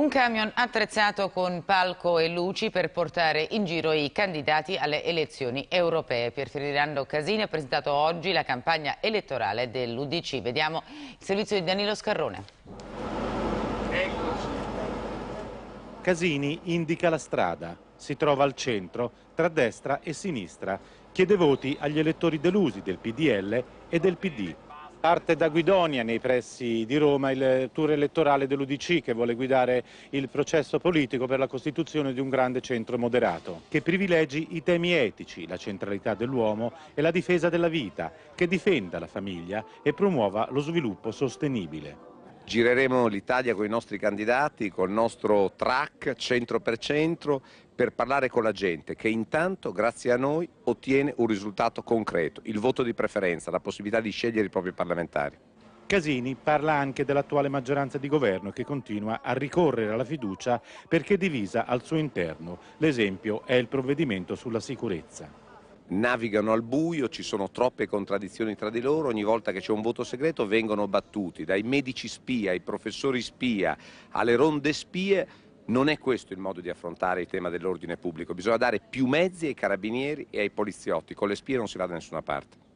Un camion attrezzato con palco e luci per portare in giro i candidati alle elezioni europee. Pier Ferdinando Casini ha presentato oggi la campagna elettorale dell'Udc. Vediamo il servizio di Danilo Scarrone. Casini indica la strada. Si trova al centro, tra destra e sinistra. Chiede voti agli elettori delusi del PDL e del PD Parte da Guidonia, nei pressi di Roma, il tour elettorale dell'Udc che vuole guidare il processo politico per la costituzione di un grande centro moderato, che privilegi i temi etici, la centralità dell'uomo e la difesa della vita, che difenda la famiglia e promuova lo sviluppo sostenibile. Gireremo l'Italia con i nostri candidati, col nostro track centro per centro per parlare con la gente che intanto grazie a noi ottiene un risultato concreto, il voto di preferenza, la possibilità di scegliere i propri parlamentari. Casini parla anche dell'attuale maggioranza di governo che continua a ricorrere alla fiducia perché divisa al suo interno. L'esempio è il provvedimento sulla sicurezza navigano al buio, ci sono troppe contraddizioni tra di loro, ogni volta che c'è un voto segreto vengono battuti dai medici spia, ai professori spia, alle ronde spie. Non è questo il modo di affrontare il tema dell'ordine pubblico, bisogna dare più mezzi ai carabinieri e ai poliziotti, con le spie non si va da nessuna parte.